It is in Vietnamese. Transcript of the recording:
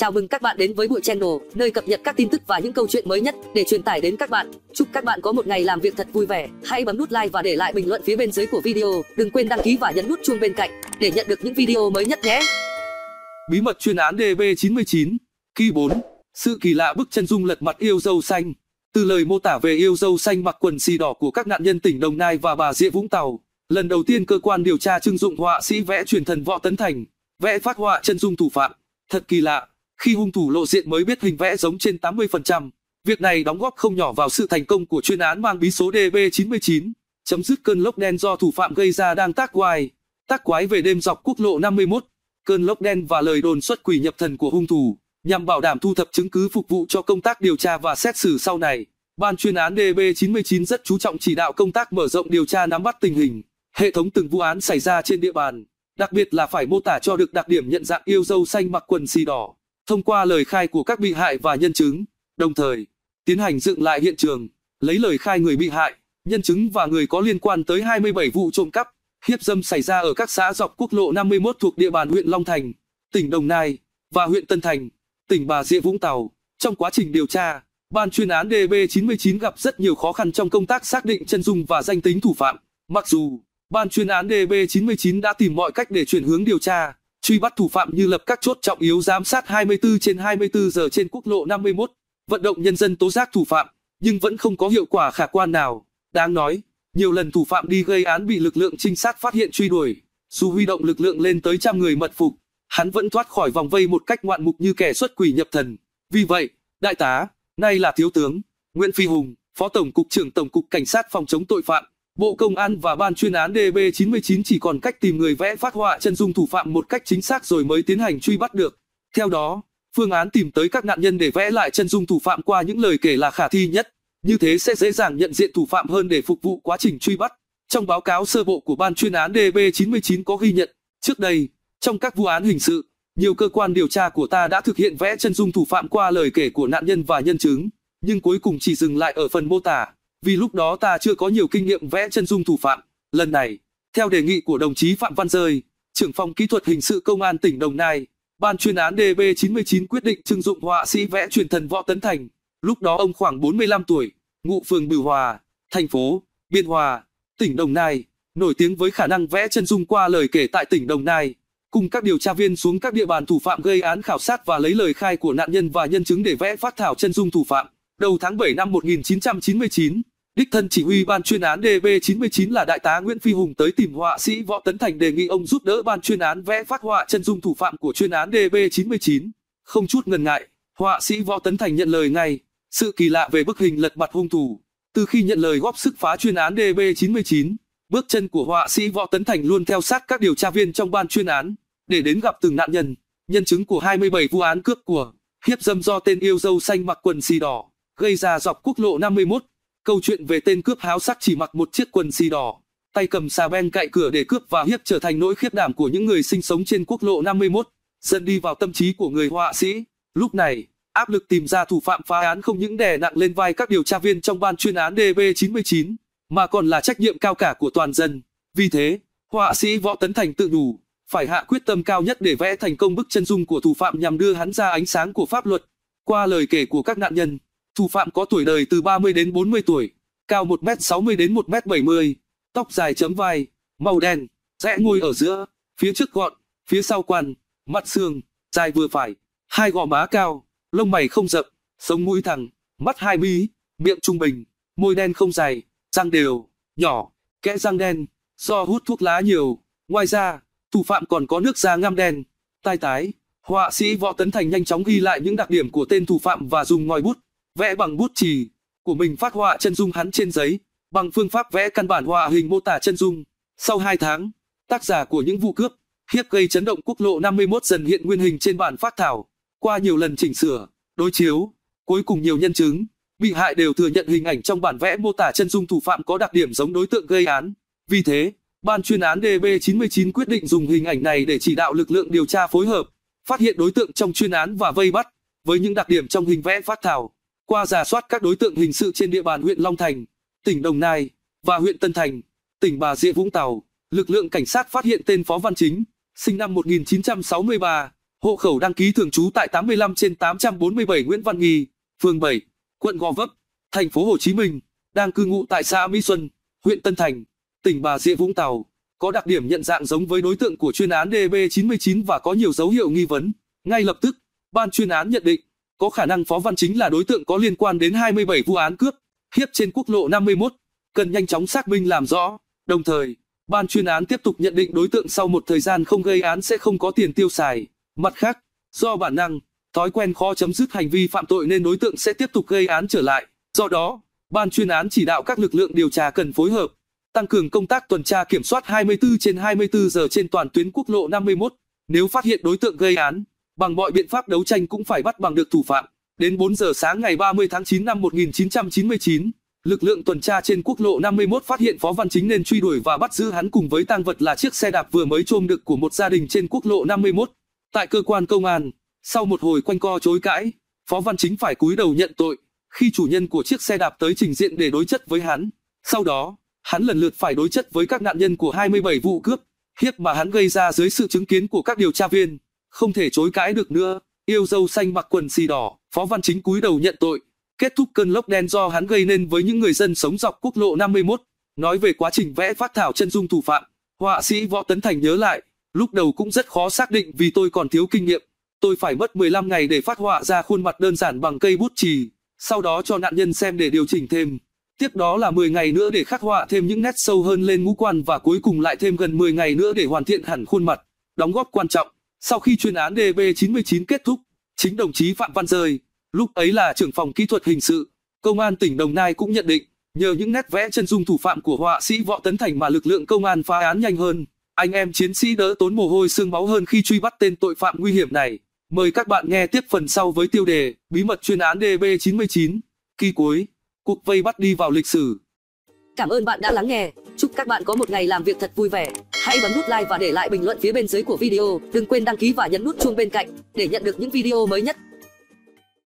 Chào mừng các bạn đến với Bụi Channel, nơi cập nhật các tin tức và những câu chuyện mới nhất để truyền tải đến các bạn. Chúc các bạn có một ngày làm việc thật vui vẻ. Hãy bấm nút like và để lại bình luận phía bên dưới của video. Đừng quên đăng ký và nhấn nút chuông bên cạnh để nhận được những video mới nhất nhé. Bí mật chuyên án DB99, kỳ 4, sự kỳ lạ bức chân dung lật mặt yêu dâu xanh. Từ lời mô tả về yêu dâu xanh mặc quần xì đỏ của các nạn nhân tỉnh Đồng Nai và bà Rịa Vũng Tàu, lần đầu tiên cơ quan điều tra trưng dụng họa sĩ vẽ truyền thần Võ Tấn Thành, vẽ phát họa chân dung thủ phạm. Thật kỳ lạ, khi hung thủ lộ diện mới biết hình vẽ giống trên 80%. Việc này đóng góp không nhỏ vào sự thành công của chuyên án mang bí số DB99, chấm dứt cơn lốc đen do thủ phạm gây ra đang tác quái. Tác quái về đêm dọc quốc lộ 51, cơn lốc đen và lời đồn xuất quỷ nhập thần của hung thủ, nhằm bảo đảm thu thập chứng cứ phục vụ cho công tác điều tra và xét xử sau này. Ban chuyên án DB99 rất chú trọng chỉ đạo công tác mở rộng điều tra nắm bắt tình hình, hệ thống từng vụ án xảy ra trên địa bàn, đặc biệt là phải mô tả cho được đặc điểm nhận dạng yêu dâu xanh mặc quần xì đỏ thông qua lời khai của các bị hại và nhân chứng, đồng thời tiến hành dựng lại hiện trường, lấy lời khai người bị hại, nhân chứng và người có liên quan tới 27 vụ trộm cắp, hiếp dâm xảy ra ở các xã dọc quốc lộ 51 thuộc địa bàn huyện Long Thành, tỉnh Đồng Nai và huyện Tân Thành, tỉnh Bà Rịa Vũng Tàu. Trong quá trình điều tra, ban chuyên án DB99 gặp rất nhiều khó khăn trong công tác xác định chân dung và danh tính thủ phạm. Mặc dù ban chuyên án DB99 đã tìm mọi cách để chuyển hướng điều tra, truy bắt thủ phạm như lập các chốt trọng yếu giám sát 24 trên 24 giờ trên quốc lộ 51, vận động nhân dân tố giác thủ phạm, nhưng vẫn không có hiệu quả khả quan nào. Đáng nói, nhiều lần thủ phạm đi gây án bị lực lượng trinh sát phát hiện truy đuổi, dù huy động lực lượng lên tới trăm người mật phục, hắn vẫn thoát khỏi vòng vây một cách ngoạn mục như kẻ xuất quỷ nhập thần. Vì vậy, đại tá, nay là thiếu tướng, Nguyễn Phi Hùng, Phó Tổng cục trưởng Tổng cục Cảnh sát phòng chống tội phạm, Bộ Công an và Ban chuyên án DB99 chỉ còn cách tìm người vẽ phát họa chân dung thủ phạm một cách chính xác rồi mới tiến hành truy bắt được. Theo đó, phương án tìm tới các nạn nhân để vẽ lại chân dung thủ phạm qua những lời kể là khả thi nhất. Như thế sẽ dễ dàng nhận diện thủ phạm hơn để phục vụ quá trình truy bắt. Trong báo cáo sơ bộ của Ban chuyên án DB99 có ghi nhận, trước đây, trong các vụ án hình sự, nhiều cơ quan điều tra của ta đã thực hiện vẽ chân dung thủ phạm qua lời kể của nạn nhân và nhân chứng, nhưng cuối cùng chỉ dừng lại ở phần mô tả vì lúc đó ta chưa có nhiều kinh nghiệm vẽ chân dung thủ phạm. Lần này, theo đề nghị của đồng chí Phạm Văn Rơi, trưởng phòng kỹ thuật hình sự công an tỉnh Đồng Nai, ban chuyên án DB99 quyết định trưng dụng họa sĩ vẽ truyền thần Võ Tấn Thành. Lúc đó ông khoảng 45 tuổi, ngụ phường Bửu Hòa, thành phố Biên Hòa, tỉnh Đồng Nai, nổi tiếng với khả năng vẽ chân dung qua lời kể tại tỉnh Đồng Nai, cùng các điều tra viên xuống các địa bàn thủ phạm gây án khảo sát và lấy lời khai của nạn nhân và nhân chứng để vẽ phát thảo chân dung thủ phạm. Đầu tháng 7 năm 1999, đích thân chỉ huy ban chuyên án DB99 là đại tá Nguyễn Phi Hùng tới tìm họa sĩ Võ Tấn Thành đề nghị ông giúp đỡ ban chuyên án vẽ phát họa chân dung thủ phạm của chuyên án DB99. Không chút ngần ngại, họa sĩ Võ Tấn Thành nhận lời ngay. Sự kỳ lạ về bức hình lật mặt hung thủ, từ khi nhận lời góp sức phá chuyên án DB99, bước chân của họa sĩ Võ Tấn Thành luôn theo sát các điều tra viên trong ban chuyên án, để đến gặp từng nạn nhân, nhân chứng của 27 vụ án cướp của, hiếp dâm do tên yêu dâu xanh mặc quần xì đỏ, gây ra dọc quốc lộ 51. Câu chuyện về tên cướp háo sắc chỉ mặc một chiếc quần xì đỏ, tay cầm xà beng cạy cửa để cướp và hiếp trở thành nỗi khiếp đảm của những người sinh sống trên quốc lộ 51, dần đi vào tâm trí của người họa sĩ. Lúc này, áp lực tìm ra thủ phạm phá án không những đè nặng lên vai các điều tra viên trong ban chuyên án DB99, mà còn là trách nhiệm cao cả của toàn dân. Vì thế, họa sĩ Võ Tấn Thành tự đủ phải hạ quyết tâm cao nhất để vẽ thành công bức chân dung của thủ phạm nhằm đưa hắn ra ánh sáng của pháp luật. Qua lời kể của các nạn nhân, Thủ phạm có tuổi đời từ 30 đến 40 tuổi, cao 1m60 đến 1m70, tóc dài chấm vai, màu đen, rẽ ngôi ở giữa, phía trước gọn, phía sau quan, mặt xương, dài vừa phải, hai gò má cao, lông mày không rậm, sống mũi thẳng, mắt hai mí, miệng trung bình, môi đen không dài, răng đều, nhỏ, kẽ răng đen, do hút thuốc lá nhiều. Ngoài ra, thủ phạm còn có nước da ngăm đen, tai tái. Họa sĩ Võ Tấn Thành nhanh chóng ghi lại những đặc điểm của tên thủ phạm và dùng ngòi bút, vẽ bằng bút chì của mình phát họa chân dung hắn trên giấy, bằng phương pháp vẽ căn bản họa hình mô tả chân dung. Sau 2 tháng, tác giả của những vụ cướp, hiếp gây chấn động quốc lộ 51 dần hiện nguyên hình trên bản phát thảo. Qua nhiều lần chỉnh sửa, đối chiếu, cuối cùng nhiều nhân chứng, bị hại đều thừa nhận hình ảnh trong bản vẽ mô tả chân dung thủ phạm có đặc điểm giống đối tượng gây án. Vì thế, ban chuyên án DB99 quyết định dùng hình ảnh này để chỉ đạo lực lượng điều tra phối hợp, phát hiện đối tượng trong chuyên án và vây bắt với những đặc điểm trong hình vẽ phát thảo qua giả soát các đối tượng hình sự trên địa bàn huyện Long Thành, tỉnh Đồng Nai và huyện Tân Thành, tỉnh Bà Rịa Vũng Tàu, lực lượng cảnh sát phát hiện tên Phó Văn Chính, sinh năm 1963, hộ khẩu đăng ký thường trú tại 85 trên 847 Nguyễn Văn Nghi, phường 7, quận Gò Vấp, thành phố Hồ Chí Minh, đang cư ngụ tại xã Mỹ Xuân, huyện Tân Thành, tỉnh Bà Rịa Vũng Tàu, có đặc điểm nhận dạng giống với đối tượng của chuyên án DB99 và có nhiều dấu hiệu nghi vấn. Ngay lập tức, ban chuyên án nhận định có khả năng Phó Văn Chính là đối tượng có liên quan đến 27 vụ án cướp, hiếp trên quốc lộ 51, cần nhanh chóng xác minh làm rõ. Đồng thời, ban chuyên án tiếp tục nhận định đối tượng sau một thời gian không gây án sẽ không có tiền tiêu xài. Mặt khác, do bản năng, thói quen khó chấm dứt hành vi phạm tội nên đối tượng sẽ tiếp tục gây án trở lại. Do đó, ban chuyên án chỉ đạo các lực lượng điều tra cần phối hợp, tăng cường công tác tuần tra kiểm soát 24 trên 24 giờ trên toàn tuyến quốc lộ 51. Nếu phát hiện đối tượng gây án, bằng mọi biện pháp đấu tranh cũng phải bắt bằng được thủ phạm. Đến 4 giờ sáng ngày 30 tháng 9 năm 1999, lực lượng tuần tra trên quốc lộ 51 phát hiện Phó Văn Chính nên truy đuổi và bắt giữ hắn cùng với tang vật là chiếc xe đạp vừa mới trôm được của một gia đình trên quốc lộ 51. Tại cơ quan công an, sau một hồi quanh co chối cãi, Phó Văn Chính phải cúi đầu nhận tội khi chủ nhân của chiếc xe đạp tới trình diện để đối chất với hắn. Sau đó, hắn lần lượt phải đối chất với các nạn nhân của 27 vụ cướp, hiếp mà hắn gây ra dưới sự chứng kiến của các điều tra viên. Không thể chối cãi được nữa, yêu dâu xanh mặc quần xì đỏ, Phó Văn Chính cúi đầu nhận tội, kết thúc cơn lốc đen do hắn gây nên với những người dân sống dọc quốc lộ 51. Nói về quá trình vẽ phát thảo chân dung thủ phạm, họa sĩ Võ Tấn Thành nhớ lại, lúc đầu cũng rất khó xác định vì tôi còn thiếu kinh nghiệm. Tôi phải mất 15 ngày để phát họa ra khuôn mặt đơn giản bằng cây bút chì, sau đó cho nạn nhân xem để điều chỉnh thêm. Tiếp đó là 10 ngày nữa để khắc họa thêm những nét sâu hơn lên ngũ quan và cuối cùng lại thêm gần 10 ngày nữa để hoàn thiện hẳn khuôn mặt. Đóng góp quan trọng sau khi chuyên án DB99 kết thúc, chính đồng chí Phạm Văn Rơi, lúc ấy là trưởng phòng kỹ thuật hình sự, công an tỉnh Đồng Nai cũng nhận định, nhờ những nét vẽ chân dung thủ phạm của họa sĩ Võ Tấn Thành mà lực lượng công an phá án nhanh hơn, anh em chiến sĩ đỡ tốn mồ hôi xương máu hơn khi truy bắt tên tội phạm nguy hiểm này. Mời các bạn nghe tiếp phần sau với tiêu đề Bí mật chuyên án DB99, kỳ cuối, cuộc vây bắt đi vào lịch sử. Cảm ơn bạn đã lắng nghe, chúc các bạn có một ngày làm việc thật vui vẻ. Hãy bấm nút like và để lại bình luận phía bên dưới của video. Đừng quên đăng ký và nhấn nút chuông bên cạnh để nhận được những video mới nhất.